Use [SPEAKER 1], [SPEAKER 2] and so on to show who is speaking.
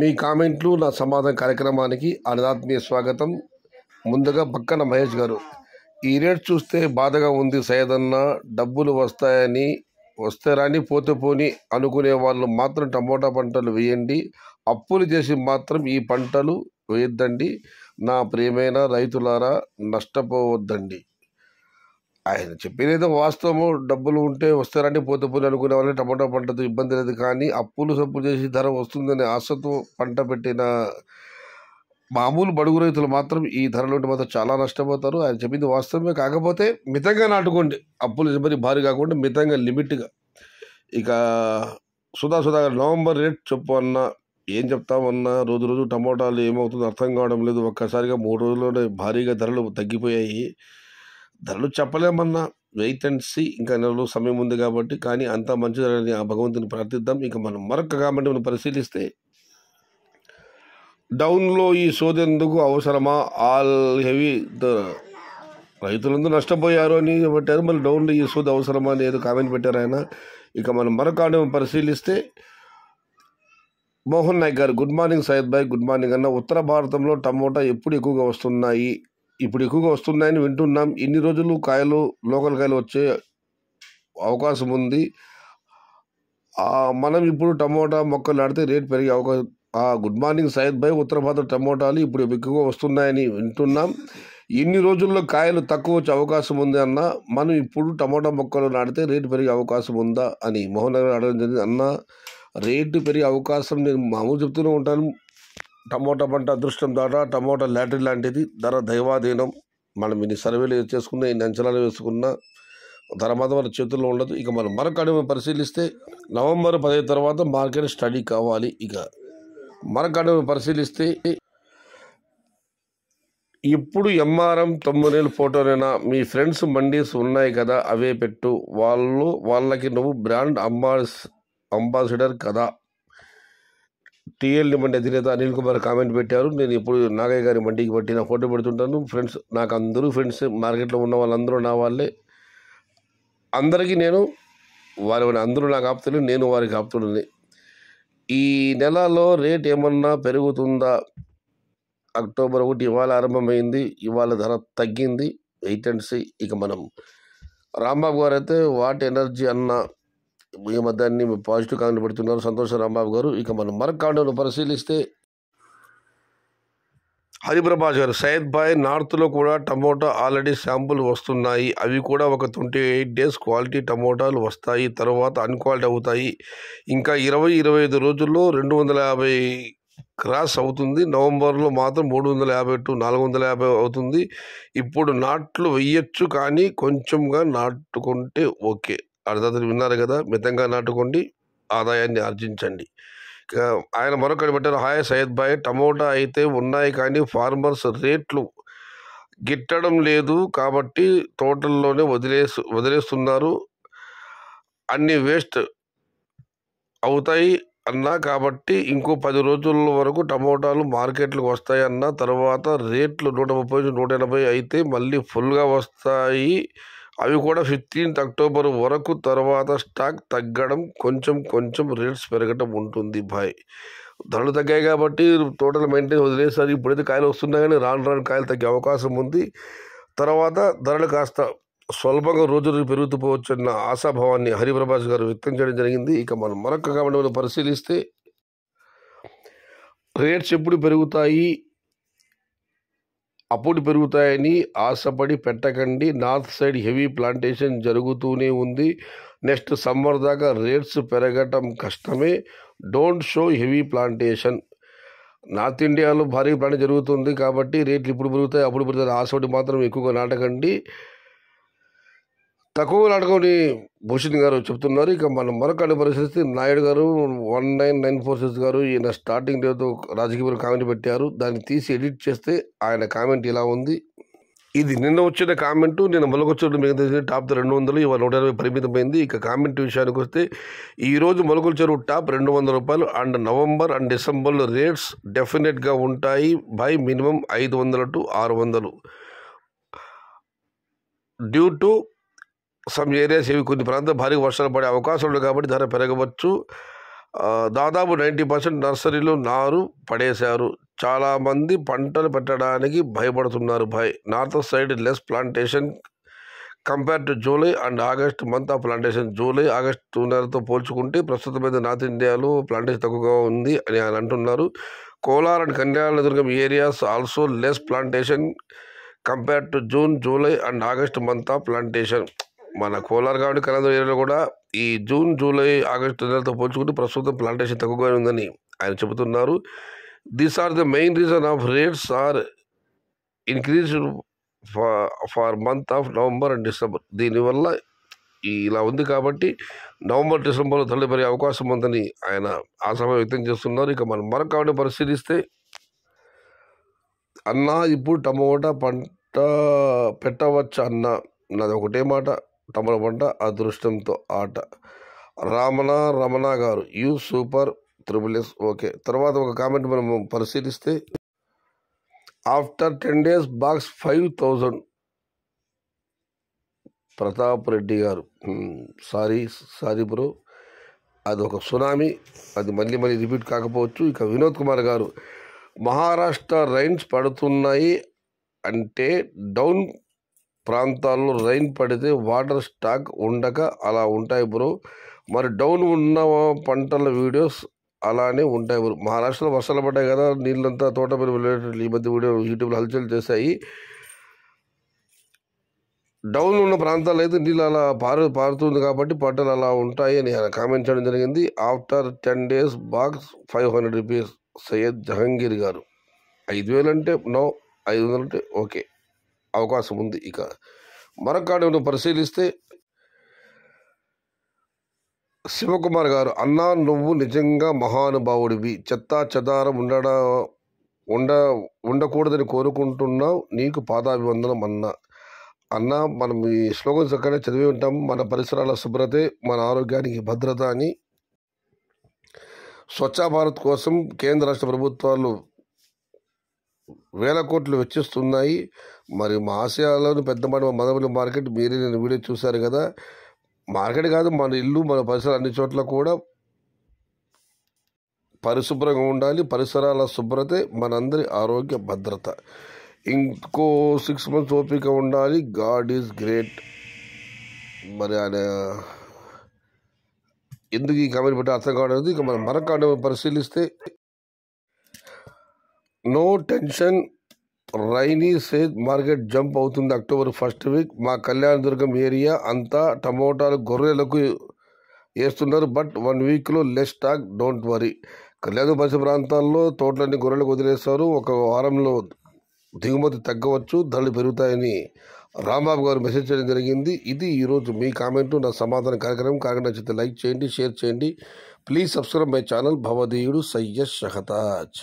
[SPEAKER 1] మీ కామెంట్లు నా సమాధాన కార్యక్రమానికి అనదాత్మీయ స్వాగతం ముందుగా పక్కన మహేష్ గారు ఈ రేట్ చూస్తే బాధగా ఉంది సైదన్న డబ్బులు వస్తాయని వస్తే రాని పోతే పోని అనుకునే వాళ్ళు మాత్రం టమోటా పంటలు వేయండి అప్పులు చేసి మాత్రం ఈ పంటలు వేయద్దండి నా ప్రియమైన రైతులారా నష్టపోవద్దండి ఆయన ఏదో వాస్తవము డబ్బులు ఉంటే వస్తారని పోతే పోయి అనుకునే వాళ్ళని టమాటా పంటతో ఇబ్బంది లేదు కానీ అప్పులు సప్పులు చేసి ధర వస్తుందని ఆశతో పంట పెట్టిన మామూలు బడుగు రైతులు మాత్రం ఈ ధరలు ఉంటే మాత్రం చాలా నష్టపోతారు ఆయన చెప్పింది వాస్తవమే కాకపోతే మితంగా నాటుకోండి అప్పులు మరి భారీ కాకుండా మితంగా లిమిట్గా ఇక సుధా సుధా నవంబర్ రేట్ చెప్పు అన్నా ఏం చెప్తామన్నా రోజు రోజు టమోటాలు ఏమవుతుందో అర్థం కావడం లేదు ఒక్కసారిగా మూడు రోజుల్లోనే భారీగా ధరలు తగ్గిపోయాయి ధరలు చెప్పలేమన్నా వెయిట్ అండ్ సి ఇంకా నెలలో సమయం ఉంది కాబట్టి కానీ అంత మంచి ధరని ఆ భగవంతుని ప్రార్థిద్దాం ఇంకా మనం మరొక కాబట్టి మనం పరిశీలిస్తే డౌన్లో ఈ సోదెందుకు అవసరమా ఆల్ హెవీ రైతులందరూ నష్టపోయారు అని పెట్టారు మళ్ళీ డౌన్లో ఈ సోది అవసరమా అని ఏదో కామెంట్ పెట్టారు ఆయన ఇక మనం మరొక పరిశీలిస్తే Mohan Nayak garu good morning Syed bhai good morning అన్న ఉత్తర భారతంలో టమోటా ఎప్పుడు ఎక్కువగా వస్తున్నాయి ఇప్పుడు ఎక్కువగా వస్తున్నాయని వింటున్నాం ఇన్ని రోజులు కాయలు లోకల్ కాయలు వచ్చే అవకాశం ఉంది మనం ఇప్పుడు టమోటా మొక్కలు నాటితే రేట్ పెరిగే అవకాశం గుడ్ మార్నింగ్ సయద్ భాయ్ ఉత్తర భారత టమోటాలు ఇప్పుడు ఎక్కువగా వస్తున్నాయని వింటున్నాం ఇన్ని రోజుల్లో కాయలు తక్కువ వచ్చే అవకాశం ఉంది అన్న మనం ఇప్పుడు టమోటా మొక్కలు నాటితే రేటు పెరిగే అవకాశం ఉందా అని మోహన్ నగర్ అడగడం జరిగింది అన్న రేటు పెరిగే అవకాశం నేను మామూలు చెప్తూనే ఉంటాను టమోటా పంట అదృష్టం ద్వారా టమోటా లాటరీ లాంటిది ధర దైవాధీనం మనం ఇన్ని సర్వేలు చేసుకున్న ఇన్ని అంచనాలు వేసుకున్న ధర మాత్రం మన చేతుల్లో ఉండదు ఇక మనం మరొక అడవి పరిశీలిస్తే నవంబర్ పదిహేను తర్వాత మార్కెట్ స్టడీ కావాలి ఇక మరొక అడవి పరిశీలిస్తే ఇప్పుడు ఎంఆర్ఎం తొమ్మిది తమ్మునేలు ఫోటోనైనా మీ ఫ్రెండ్స్ మండీస్ ఉన్నాయి కదా అవే పెట్టు వాళ్ళు వాళ్ళకి నువ్వు బ్రాండ్ అంబాస్ అంబాసిడర్ కదా టీఎల్ని మండి అధినేత అనిల్ కుమార్ కామెంట్ పెట్టారు నేను ఇప్పుడు నాగయ్య గారి మండికి నా ఫోటో పెడుతుంటాను ఫ్రెండ్స్ నాకు అందరూ ఫ్రెండ్స్ మార్కెట్లో ఉన్న వాళ్ళందరూ నా వాళ్ళే అందరికీ నేను వారి అందరూ నాకు ఆపుతులు నేను వారికి ఆపుతుంది ఈ నెలలో రేట్ ఏమన్నా పెరుగుతుందా అక్టోబర్ ఒకటి ఇవాళ ఆరంభమైంది ఇవాళ ధర తగ్గింది వెయిట్ అండ్ ఇక మనం రాంబాబు గారు అయితే వాట్ ఎనర్జీ అన్నా ఈ మధ్యాన్ని పాజిటివ్ కామెంట్ పెడుతున్నారు సంతోష రాంబాబు గారు ఇక మనం మరొక కాండను పరిశీలిస్తే హరిప్రభాస్ గారు సయద్ భాయ్ నార్త్లో కూడా టమోటా ఆల్రెడీ శాంపుల్ వస్తున్నాయి అవి కూడా ఒక ట్వంటీ ఎయిట్ డేస్ క్వాలిటీ టమోటాలు వస్తాయి తర్వాత అన్క్వాలిటీ అవుతాయి ఇంకా ఇరవై ఇరవై ఐదు రోజుల్లో రెండు వందల యాభై క్రాస్ అవుతుంది నవంబర్లో మాత్రం మూడు వందల యాభై టు నాలుగు వందల యాభై అవుతుంది ఇప్పుడు నాట్లు వెయ్యొచ్చు కానీ కొంచెంగా నాటుకుంటే ఓకే అర్థాతులు విన్నారు కదా మితంగా నాటుకోండి ఆదాయాన్ని ఆర్జించండి ఆయన మరొకటి పెట్టారు హాయ్ సయ్యద్ భాయ్ టమోటా అయితే ఉన్నాయి కానీ ఫార్మర్స్ రేట్లు గిట్టడం లేదు కాబట్టి తోటల్లోనే వదిలేసు వదిలేస్తున్నారు అన్ని వేస్ట్ అవుతాయి అన్నా కాబట్టి ఇంకో పది రోజుల వరకు టమోటాలు మార్కెట్లకు వస్తాయి అన్న తర్వాత రేట్లు నూట ముప్పై నుంచి నూట ఎనభై అయితే మళ్ళీ ఫుల్గా వస్తాయి అవి కూడా ఫిఫ్టీన్త్ అక్టోబర్ వరకు తర్వాత స్టాక్ తగ్గడం కొంచెం కొంచెం రేట్స్ పెరగటం ఉంటుంది బాయ్ ధరలు తగ్గాయి కాబట్టి టోటల్ మెయింటైన్ వదిలేసారి ఇప్పుడైతే కాయలు వస్తున్నాయి కానీ రాను రాను కాయలు తగ్గే అవకాశం ఉంది తర్వాత ధరలు కాస్త స్వల్పంగా రోజు రోజు పెరుగుతూ అన్న ఆశాభావాన్ని హరిప్రభాస్ గారు వ్యక్తం చేయడం జరిగింది ఇక మనం మరొక కాబట్టి పరిశీలిస్తే రేట్స్ ఎప్పుడు పెరుగుతాయి అప్పుడు పెరుగుతాయని ఆశపడి పెట్టకండి నార్త్ సైడ్ హెవీ ప్లాంటేషన్ జరుగుతూనే ఉంది నెక్స్ట్ సమ్మర్ దాకా రేట్స్ పెరగటం కష్టమే don't show heavy plantation north ఇండియాలో భారీ ప్లాంట్ జరుగుతుంది కాబట్టి రేట్లు ఇప్పుడు పెరుగుతాయి అప్పుడు పెరుగుతాయి ఆశపడి మాత్రం ఎక్కువగా నాటకండి తక్కువ అడగని భూషణ్ గారు చెప్తున్నారు ఇక మనం మరొక పరిస్థితి Naidu garu one nine nine four six garu ఈయన స్టార్టింగ్ డేతో రాజకీయ కామెంట్ పెట్టారు దాన్ని తీసి ఎడిట్ చేస్తే ఆయన కామెంట్ ఇలా ఉంది ఇది నిన్న వచ్చిన కామెంటు నేను మొలకొచ్చేటు మిగతా టాప్ రెండు వందలు ఇవాళ నూట ఇరవై పరిమితమైంది ఇక కామెంట్ విషయానికి వస్తే ఈరోజు మొలకల చెరువు టాప్ రెండు వందల రూపాయలు అండ్ నవంబర్ అండ్ డిసెంబర్లో రేట్స్ డెఫినెట్గా ఉంటాయి బై మినిమం ఐదు వందల టు ఆరు వందలు డ్యూ టు సమ్ ఏరియాస్ ఇవి కొన్ని ప్రాంతం భారీ వర్షాలు పడే అవకాశం ఉంది కాబట్టి ధర పెరగవచ్చు దాదాపు నైంటీ పర్సెంట్ నర్సరీలు నారు పడేశారు చాలామంది పంటలు పెట్టడానికి భయపడుతున్నారు bhai north side less plantation compare to July and August month of plantation July August నెలతో పోల్చుకుంటే ప్రస్తుతం అయితే నార్త్ ఇండియాలో ప్లాంటేషన్ తక్కువగా ఉంది అని ఆయన అంటున్నారు Kolar and Durgam areas also less plantation compare to June July and August month of plantation మన కోలార్ కావండి కలందూరు ఏరియాలో కూడా ఈ జూన్ జూలై ఆగస్టు నెలతో పోల్చుకుంటే ప్రస్తుతం ప్లాంటేషన్ తక్కువగా ఉందని ఆయన చెబుతున్నారు these are the main reason of rates are increase for month of November and December దీనివల్ల ఇలా ఉంది కాబట్టి నవంబర్ డిసెంబర్లో తల్లిపడే అవకాశం ఉందని ఆయన ఆశాభ వ్యక్తం చేస్తున్నారు ఇక మనం మరొక కావడం పరిశీలిస్తే అన్నా ఇప్పుడు టమోటా పంట పెట్టవచ్చు అన్న నాది ఒకటే మాట తమల పంట అదృష్టంతో ఆట Ramana Ramana garu you super triple S okay తర్వాత ఒక కామెంట్ మనం పరిశీలిస్తే after ten days box five thousand Pratap Reddy garu sorry sorry bro అది ఒక సునామీ అది మళ్ళీ మళ్ళీ రిపీట్ కాకపోవచ్చు ఇక వినోద్ కుమార్ గారు మహారాష్ట్ర రైన్స్ పడుతున్నాయి అంటే డౌన్ ప్రాంతాల్లో రైన్ పడితే వాటర్ స్టాక్ ఉండక అలా ఉంటాయి బ్రో మరి డౌన్ ఉన్న పంటల వీడియోస్ అలానే ఉంటాయి బ్రో మహారాష్ట్రలో వర్షాలు పడ్డాయి కదా నీళ్ళంతా తోట మీద ఈ మధ్య వీడియో యూట్యూబ్లో హల్చల్ చేశాయి డౌన్ ఉన్న ప్రాంతాలు అయితే నీళ్ళు అలా పారు పారుతుంది కాబట్టి పంటలు అలా ఉంటాయి అని కామెంట్ చేయడం జరిగింది after ten days box five hundred rupees Syed Jahangir garu ఐదు వేలు అంటే నో ఐదు వందలు అంటే ఓకే అవకాశం ఉంది ఇక మరొక పరిశీలిస్తే శివకుమార్ గారు అన్నా నువ్వు నిజంగా మహానుభావుడివి చెత్తా చెదారం ఉండడ ఉండ ఉండకూడదని కోరుకుంటున్నావు నీకు పాదాభివందనం అన్నా అన్న మనం ఈ శ్లోకం చక్కనే చదివి ఉంటాం మన పరిసరాల శుభ్రతే మన ఆరోగ్యానికి భద్రత అని స్వచ్ఛ భారత్ కోసం కేంద్ర రాష్ట్ర ప్రభుత్వాలు వేల కోట్లు వెచ్చిస్తున్నాయి మరి మా ఆసియాలోని పెద్ద మన మదములు మార్కెట్ మీరే నేను వీడియో చూశారు కదా మార్కెట్ కాదు మన ఇల్లు మన పరిసరాలు అన్ని చోట్ల కూడా పరిశుభ్రంగా ఉండాలి పరిసరాల శుభ్రతే మనందరి ఆరోగ్య భద్రత ఇంకో సిక్స్ మంత్స్ ఓపిక ఉండాలి గాడ్ ఈజ్ గ్రేట్ మరి ఆయన ఎందుకు ఈ కమెంట్ బట్టి అర్థం కావడం ఇక మనం మరొక పరిశీలిస్తే no tension rainy days market jump అవుతుంది అక్టోబర్ ఫస్ట్ వీక్ మా కళ్యాణదుర్గం ఏరియా అంతా టమోటాలు గొర్రెలకు వేస్తున్నారు బట్ వన్ వీక్లో less stock don't worry Kalyana పరిసర ప్రాంతాల్లో తోటలన్నీ గొర్రెలకు వదిలేస్తారు ఒక వారంలో దిగుమతి తగ్గవచ్చు ధరలు పెరుగుతాయని రాంబాబు గారు మెసేజ్ చేయడం జరిగింది ఇది ఈరోజు మీ కామెంట్ నా సమాధాన కార్యక్రమం కాకుండా నచ్చితే లైక్ చేయండి షేర్ చేయండి ప్లీజ్ సబ్స్క్రైబ్ మై ఛానల్ భవదీయుడు సయ్యద్ షహతాజ్